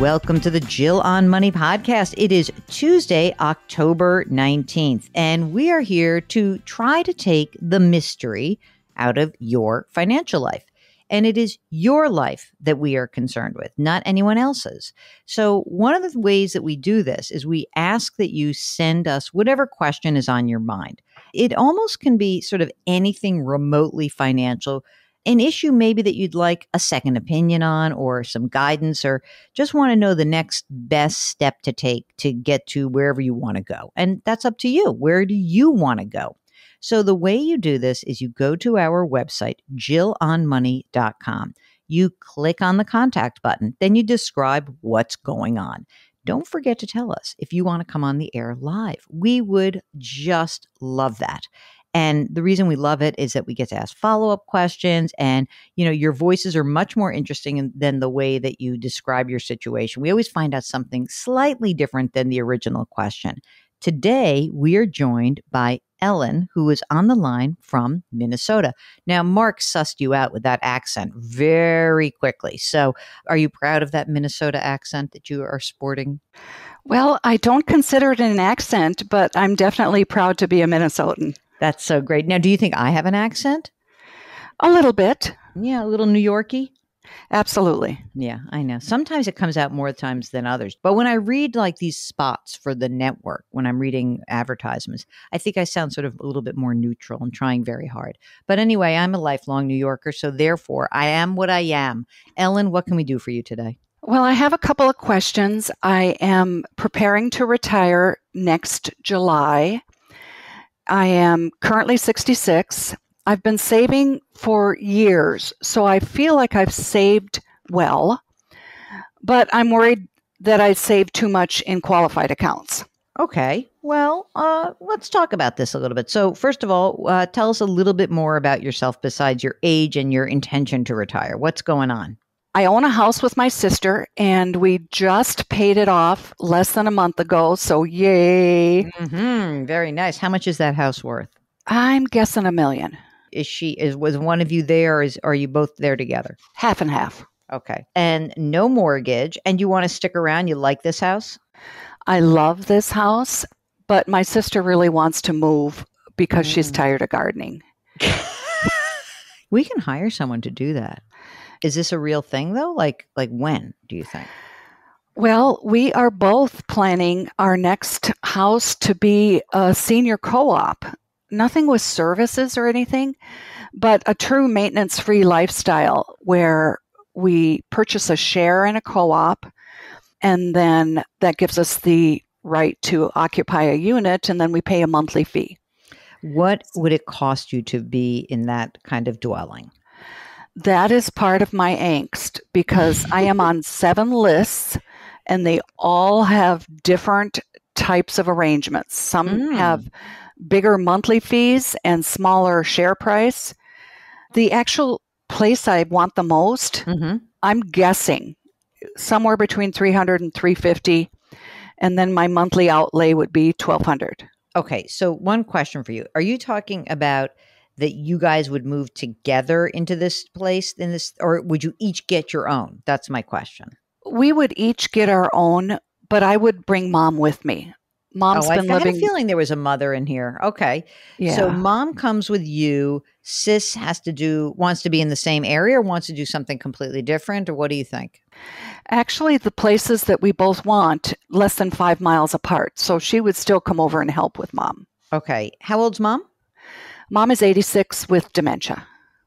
Welcome to the Jill on Money podcast. It is Tuesday, October 19th, and we are here to try to take the mystery out of your financial life. And it is your life that we are concerned with, not anyone else's. So, one of the ways that we do this is we ask that you send us whatever question is on your mind. It almost can be sort of anything remotely financial an issue maybe that you'd like a second opinion on or some guidance or just want to know the next best step to take to get to wherever you want to go. And that's up to you. Where do you want to go? So the way you do this is you go to our website, jillonmoney.com. You click on the contact button, then you describe what's going on. Don't forget to tell us if you want to come on the air live. We would just love that. And the reason we love it is that we get to ask follow up questions. And, you know, your voices are much more interesting than the way that you describe your situation. We always find out something slightly different than the original question. Today, we are joined by Ellen, who is on the line from Minnesota. Now, Mark sussed you out with that accent very quickly. So, are you proud of that Minnesota accent that you are sporting? Well, I don't consider it an accent, but I'm definitely proud to be a Minnesotan. That's so great. Now, do you think I have an accent? A little bit. Yeah, a little New Yorky. Absolutely. Yeah, I know. Sometimes it comes out more times than others. But when I read like these spots for the network, when I'm reading advertisements, I think I sound sort of a little bit more neutral and trying very hard. But anyway, I'm a lifelong New Yorker, so therefore I am what I am. Ellen, what can we do for you today? Well, I have a couple of questions. I am preparing to retire next July. I am currently 66. I've been saving for years, so I feel like I've saved well, but I'm worried that I saved too much in qualified accounts. Okay. Well, uh, let's talk about this a little bit. So, first of all, uh, tell us a little bit more about yourself besides your age and your intention to retire. What's going on? I own a house with my sister, and we just paid it off less than a month ago. So, yay. Mm-hmm. Very nice. How much is that house worth? I'm guessing a million. Is she, is, was one of you there? Or is, are you both there together? Half and half. Okay. And no mortgage. And you want to stick around? You like this house? I love this house, but my sister really wants to move because mm. she's tired of gardening. we can hire someone to do that. Is this a real thing though? Like like when do you think? Well, we are both planning our next house to be a senior co-op. Nothing with services or anything, but a true maintenance-free lifestyle where we purchase a share in a co-op and then that gives us the right to occupy a unit and then we pay a monthly fee. What would it cost you to be in that kind of dwelling? That is part of my angst because I am on seven lists and they all have different types of arrangements. Some mm. have bigger monthly fees and smaller share price. The actual place I want the most, mm-hmm. I'm guessing somewhere between 300 and 350 and then my monthly outlay would be 1200. Okay, so one question for you. Are you talking about that you guys would move together into this place in this or would you each get your own that's my question we would each get our own but i would bring mom with me Mom's oh, been I living. had a feeling there was a mother in here. Okay. Yeah. So mom comes with you. Sis has to do, wants to be in the same area or wants to do something completely different? Or what do you think? Actually, the places that we both want, less than five miles apart. So she would still come over and help with mom. Okay. How old's mom? Mom is 86 with dementia.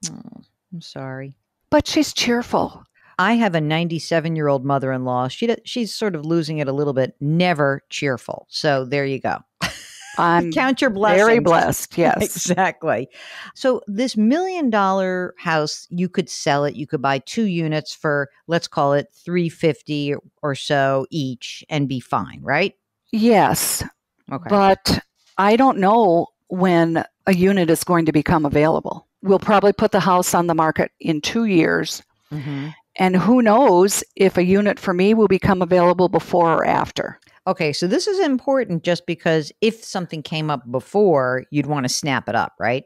Oh, I'm sorry. But she's cheerful. I have a 97 year old mother in law. She, she's sort of losing it a little bit, never cheerful. So there you go. I'm Count your blessings. Very blessed. Yes. exactly. So, this million dollar house, you could sell it. You could buy two units for, let's call it 350 or so each and be fine, right? Yes. Okay. But I don't know when a unit is going to become available. We'll probably put the house on the market in two years. Mm-hmm. And who knows if a unit for me will become available before or after. Okay, so this is important just because if something came up before, you'd want to snap it up, right?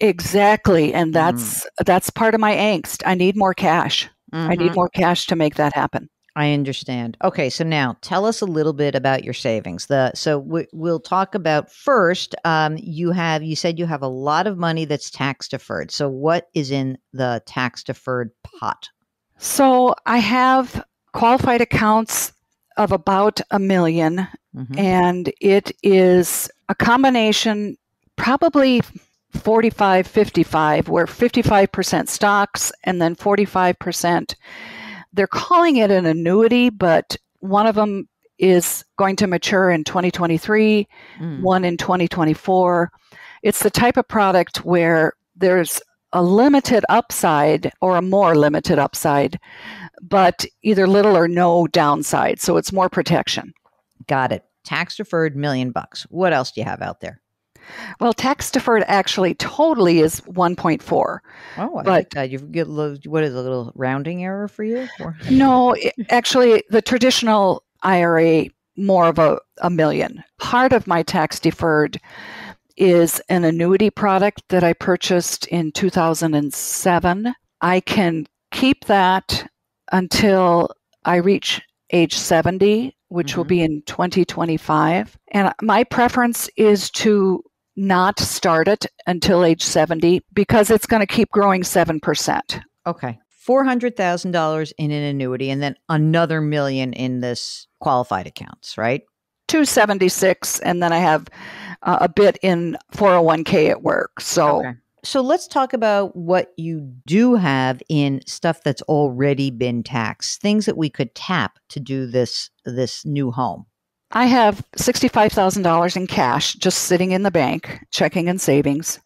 Exactly, and mm. that's mm. that's part of my angst. I need more cash. Mm-hmm. I need mm-hmm. more cash to make that happen. I understand. Okay, so now tell us a little bit about your savings. The so we, will talk about first. Um, you have you said you have a lot of money that's tax deferred. So what is in the tax deferred pot? So I have qualified accounts of about a 1000000 mm-hmm. and it is a combination, probably 45 55 where 55% stocks and then 45% they're calling it an annuity, but one of them is going to mature in 2023, mm. one in 2024. It's the type of product where there's a limited upside or a more limited upside, but either little or no downside. So it's more protection. Got it. Tax deferred million bucks. What else do you have out there? Well, tax deferred actually totally is 1.4. Oh, I but, like that. You get little, what is a little rounding error for you? Or? No, it, actually, the traditional IRA more of a, a million. Part of my tax deferred is an annuity product that I purchased in 2007. I can keep that until I reach age 70, which mm-hmm. will be in 2025. And my preference is to not start it until age 70 because it's going to keep growing 7%. Okay. $400,000 in an annuity and then another million in this qualified accounts, right? 276 and then I have uh, a bit in 401k at work. So okay. So let's talk about what you do have in stuff that's already been taxed, things that we could tap to do this this new home. I have $65,000 in cash just sitting in the bank, checking and savings.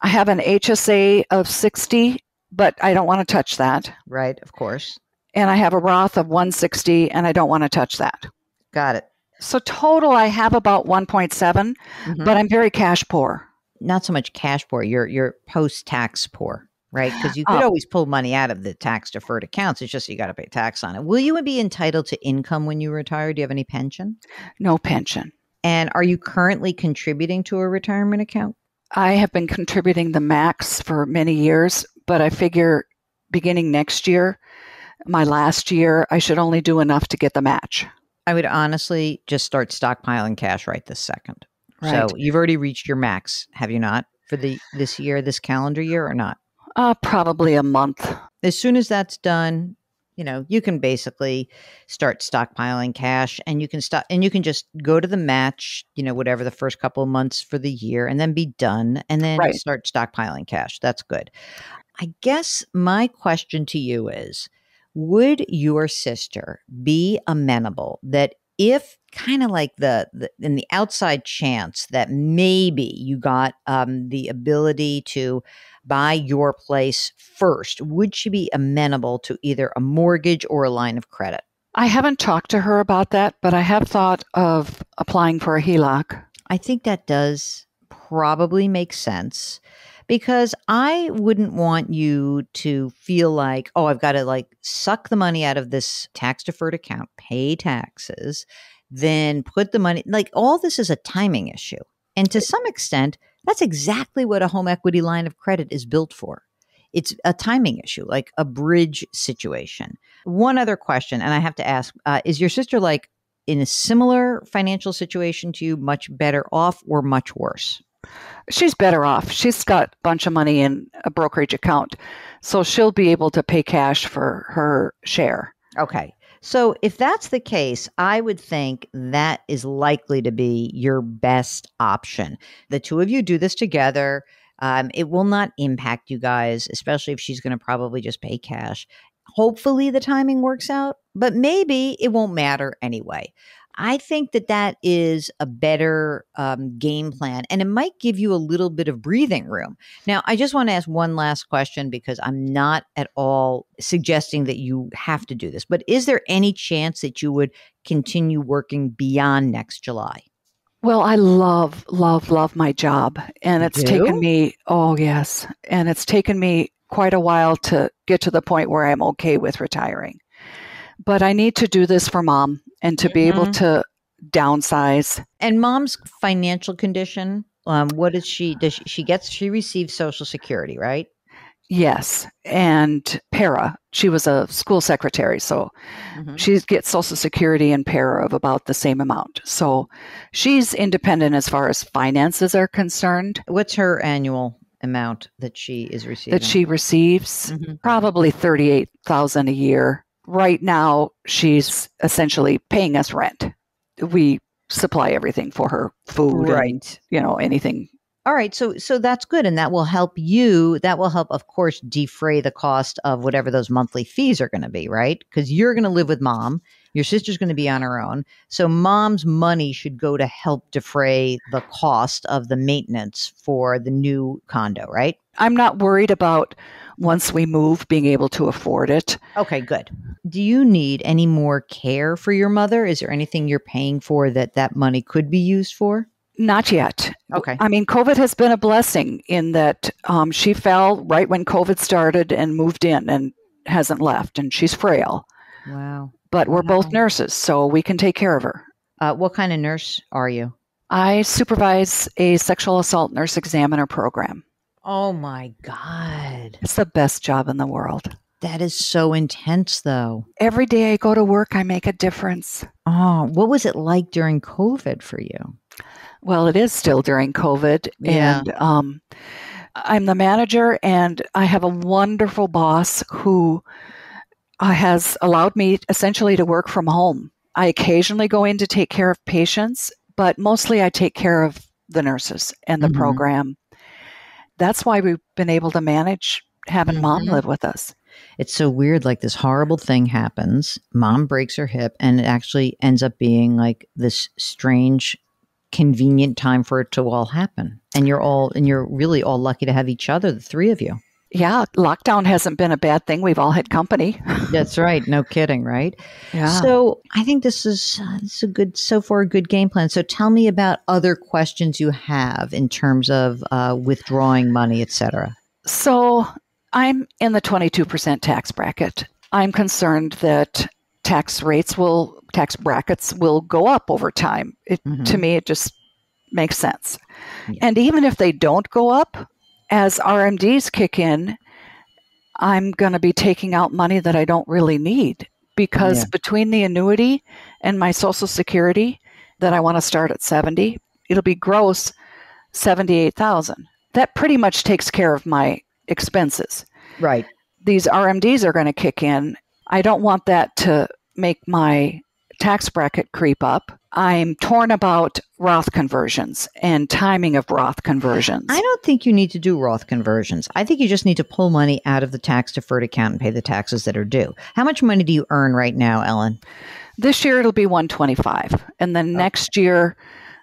I have an HSA of 60, but I don't want to touch that. Right, of course. And I have a Roth of 160 and I don't want to touch that. Got it. So total I have about one point seven, mm-hmm. but I'm very cash poor. Not so much cash poor, you're you're post-tax poor right? Because you could oh. always pull money out of the tax deferred accounts. It's just you got to pay tax on it. Will you be entitled to income when you retire? Do you have any pension? No pension. And are you currently contributing to a retirement account? I have been contributing the max for many years, but I figure beginning next year, my last year, I should only do enough to get the match. I would honestly just start stockpiling cash right this second. Right. So you've already reached your max, have you not, for the this year, this calendar year, or not? Uh, probably a month. As soon as that's done, you know, you can basically start stockpiling cash and you can stop and you can just go to the match, you know, whatever the first couple of months for the year and then be done and then right. start stockpiling cash. That's good. I guess my question to you is would your sister be amenable that if kind of like the, the, in the outside chance that maybe you got um, the ability to buy your place first would she be amenable to either a mortgage or a line of credit i haven't talked to her about that but i have thought of applying for a heloc i think that does probably make sense because I wouldn't want you to feel like, oh, I've got to like suck the money out of this tax deferred account, pay taxes, then put the money like all this is a timing issue. And to some extent, that's exactly what a home equity line of credit is built for. It's a timing issue, like a bridge situation. One other question, and I have to ask uh, is your sister like in a similar financial situation to you, much better off or much worse? She's better off. She's got a bunch of money in a brokerage account. So she'll be able to pay cash for her share. Okay. So, if that's the case, I would think that is likely to be your best option. The two of you do this together. Um, it will not impact you guys, especially if she's going to probably just pay cash. Hopefully, the timing works out, but maybe it won't matter anyway. I think that that is a better um, game plan, and it might give you a little bit of breathing room. Now, I just want to ask one last question because I'm not at all suggesting that you have to do this, but is there any chance that you would continue working beyond next July? Well, I love, love, love my job. And it's taken me, oh, yes. And it's taken me quite a while to get to the point where I'm okay with retiring but I need to do this for mom and to mm-hmm. be able mm-hmm. to downsize. And mom's financial condition, um, what is she, does she, she gets, she receives social security, right? Yes. And para, she was a school secretary. So mm-hmm. she gets social security and para of about the same amount. So she's independent as far as finances are concerned. What's her annual amount that she is receiving? That she receives mm-hmm. probably 38,000 a year right now she's essentially paying us rent. We supply everything for her food right. and you know anything all right so so that's good and that will help you that will help of course defray the cost of whatever those monthly fees are going to be right because you're going to live with mom your sister's going to be on her own. So mom's money should go to help defray the cost of the maintenance for the new condo, right? I'm not worried about once we move being able to afford it. Okay, good. Do you need any more care for your mother? Is there anything you're paying for that that money could be used for? Not yet. Okay. I mean, COVID has been a blessing in that um, she fell right when COVID started and moved in and hasn't left, and she's frail. Wow but we're both nurses, so we can take care of her. Uh, what kind of nurse are you? I supervise a sexual assault nurse examiner program. Oh my God. It's the best job in the world. That is so intense, though. Every day I go to work, I make a difference. Oh, what was it like during COVID for you? Well, it is still during COVID. Yeah. And um, I'm the manager, and I have a wonderful boss who uh, has allowed me essentially to work from home. I occasionally go in to take care of patients, but mostly I take care of the nurses and the mm-hmm. program. That's why we've been able to manage having mm-hmm. mom live with us. It's so weird. Like this horrible thing happens. Mom breaks her hip, and it actually ends up being like this strange, convenient time for it to all happen. And you're all, and you're really all lucky to have each other, the three of you yeah, lockdown hasn't been a bad thing. We've all had company. That's right. No kidding, right? Yeah. So I think this is uh, this is a good so far a good game plan. So tell me about other questions you have in terms of uh, withdrawing money, etc. So I'm in the 22% tax bracket. I'm concerned that tax rates will tax brackets will go up over time. It, mm-hmm. To me, it just makes sense. Yeah. And even if they don't go up, as RMDs kick in, I'm going to be taking out money that I don't really need because yeah. between the annuity and my social security that I want to start at 70, it'll be gross 78,000. That pretty much takes care of my expenses. Right. These RMDs are going to kick in. I don't want that to make my tax bracket creep up. I'm torn about Roth conversions and timing of Roth conversions. I don't think you need to do Roth conversions. I think you just need to pull money out of the tax deferred account and pay the taxes that are due. How much money do you earn right now, Ellen? This year it'll be 125 and then okay. Oh. next year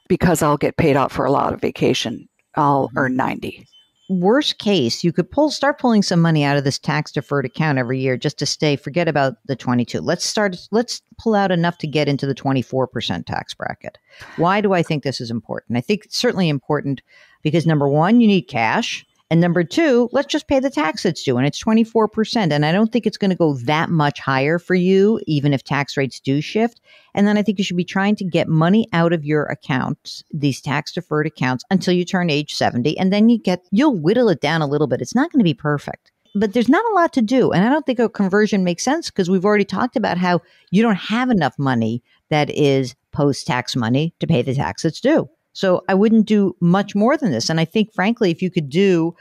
because I'll get paid out for a lot of vacation, I'll mm-hmm. earn 90 worst case, you could pull start pulling some money out of this tax deferred account every year just to stay. Forget about the 22. Let's start let's pull out enough to get into the 24% tax bracket. Why do I think this is important? I think it's certainly important because number 1, you need cash. And number two, let's just pay the tax that's due. And it's 24%. And I don't think it's going to go that much higher for you, even if tax rates do shift. And then I think you should be trying to get money out of your accounts, these tax deferred accounts, until you turn age 70. And then you get, you'll whittle it down a little bit. It's not going to be perfect but there's not a lot to do. And I don't think a conversion makes sense because we've already talked about how you don't have enough money that is post tax money to pay the tax that's due. So I wouldn't do much more than this. And I think, frankly, if you could do,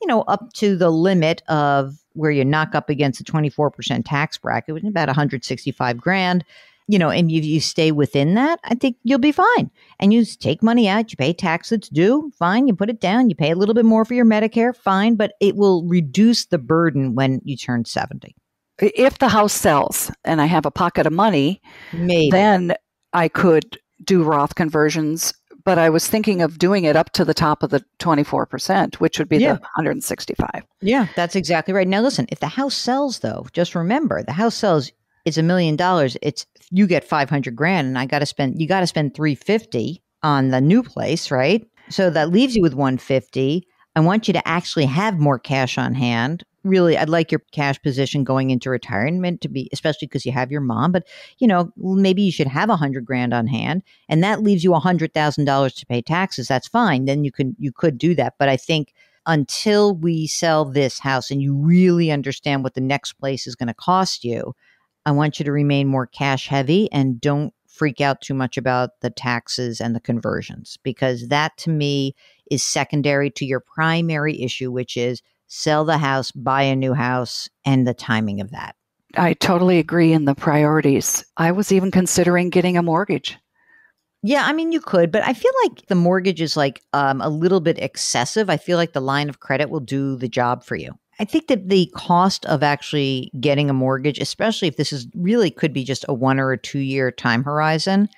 you know, up to the limit of where you knock up against the 24% tax bracket, which is about 165 grand, you know, and you, you stay within that, I think you'll be fine. And you take money out, you pay tax that's due, fine. You put it down, you pay a little bit more for your Medicare, fine. But it will reduce the burden when you turn 70. If the house sells and I have a pocket of money, Maybe. then I could do Roth conversions but I was thinking of doing it up to the top of the 24%, which would be yeah. the 165. Yeah, that's exactly right. Now, listen, if the house sells, though, just remember the house sells, is a million dollars. It's you get 500 grand, and I got to spend, you got to spend 350 on the new place, right? So that leaves you with 150. I want you to actually have more cash on hand really I'd like your cash position going into retirement to be especially because you have your mom, but you know, maybe you should have a hundred grand on hand and that leaves you a hundred thousand dollars to pay taxes. That's fine. Then you can you could do that. But I think until we sell this house and you really understand what the next place is going to cost you, I want you to remain more cash heavy and don't freak out too much about the taxes and the conversions because that to me is secondary to your primary issue, which is sell the house, buy a new house, and the timing of that. I totally agree in the priorities. I was even considering getting a mortgage. Yeah, I mean, you could, but I feel like the mortgage is like um, a little bit excessive. I feel like the line of credit will do the job for you. I think that the cost of actually getting a mortgage, especially if this is really could be just a one or a two year time horizon,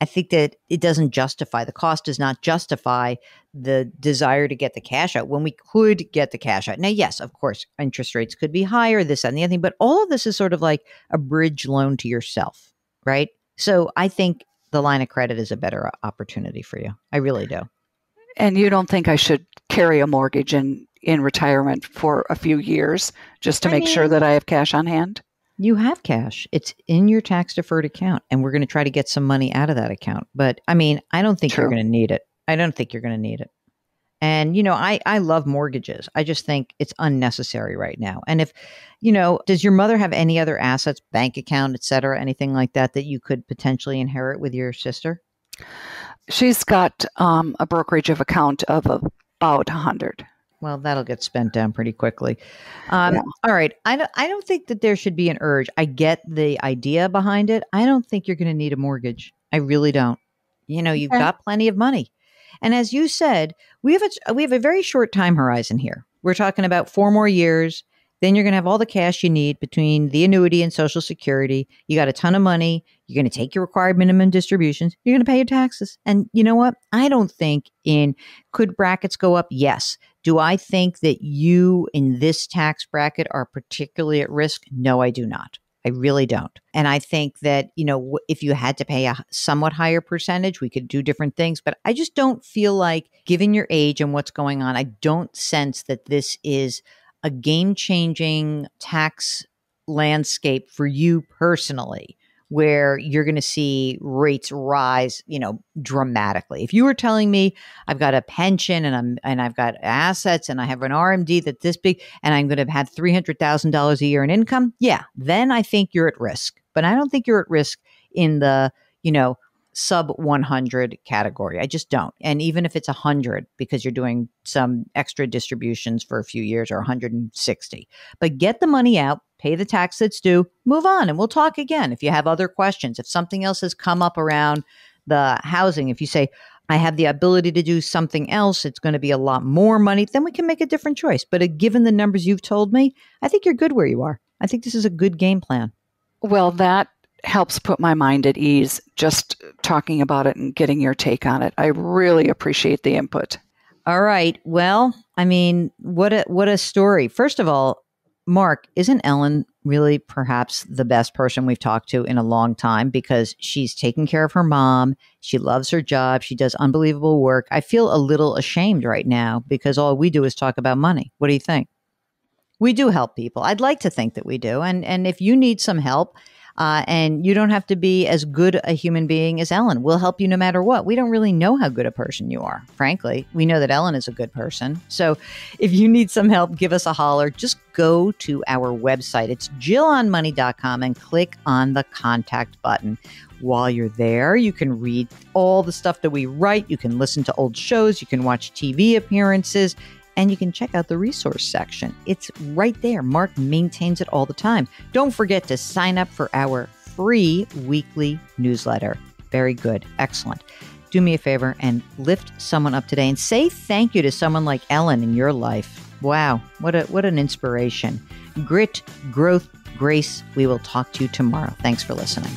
I think that it doesn't justify the cost does not justify the desire to get the cash out when we could get the cash out. Now, yes, of course, interest rates could be higher, this and the other thing, but all of this is sort of like a bridge loan to yourself, right? So I think the line of credit is a better opportunity for you. I really do. And you don't think I should carry a mortgage in in retirement for a few years just to I make mean, sure that I have cash on hand? you have cash. It's in your tax deferred account, and we're going to try to get some money out of that account. But I mean, I don't think True. you're going to need it. I don't think you're going to need it. And you know, I I love mortgages. I just think it's unnecessary right now. And if, you know, does your mother have any other assets, bank account, etc., anything like that that you could potentially inherit with your sister? She's got um, a brokerage of account of about a hundred. Well, that'll get spent down pretty quickly. Um, yeah. All right. I don't, I don't think that there should be an urge. I get the idea behind it. I don't think you're going to need a mortgage. I really don't. You know, you've okay. got plenty of money. And as you said, we have a, we have a very short time horizon here. We're talking about four more years. Then you're going to have all the cash you need between the annuity and Social Security. You got a ton of money. You're going to take your required minimum distributions. You're going to pay your taxes. And you know what? I don't think in could brackets go up? Yes. Do I think that you in this tax bracket are particularly at risk? No, I do not. I really don't. And I think that, you know, if you had to pay a somewhat higher percentage, we could do different things. But I just don't feel like, given your age and what's going on, I don't sense that this is a game changing tax landscape for you personally where you're going to see rates rise, you know, dramatically. If you were telling me I've got a pension and I'm and I've got assets and I have an RMD that this big and I'm going to have had $300,000 a year in income, yeah, then I think you're at risk. But I don't think you're at risk in the, you know, sub 100 category. I just don't. And even if it's 100 because you're doing some extra distributions for a few years or 160. But get the money out pay the tax that's due, move on, and we'll talk again. If you have other questions, if something else has come up around the housing, if you say, I have the ability to do something else, it's going to be a lot more money, then we can make a different choice. But uh, given the numbers you've told me, I think you're good where you are. I think this is a good game plan. Well, that helps put my mind at ease just talking about it and getting your take on it. I really appreciate the input. All right. Well, I mean, what a what a story. First of all, Mark, isn't Ellen really perhaps the best person we've talked to in a long time because she's taking care of her mom. She loves her job. She does unbelievable work. I feel a little ashamed right now because all we do is talk about money. What do you think? We do help people. I'd like to think that we do. And and if you need some help, uh, and you don't have to be as good a human being as Ellen. We'll help you no matter what. We don't really know how good a person you are, frankly. We know that Ellen is a good person. So if you need some help, give us a holler. Just go to our website. It's jillonmoney.com and click on the contact button. While you're there, you can read all the stuff that we write. You can listen to old shows. You can watch TV appearances and you can check out the resource section. It's right there. Mark maintains it all the time. Don't forget to sign up for our free weekly newsletter. Very good. Excellent. Do me a favor and lift someone up today and say thank you to someone like Ellen in your life. Wow, what a what an inspiration. Grit, growth, grace. We will talk to you tomorrow. Thanks for listening.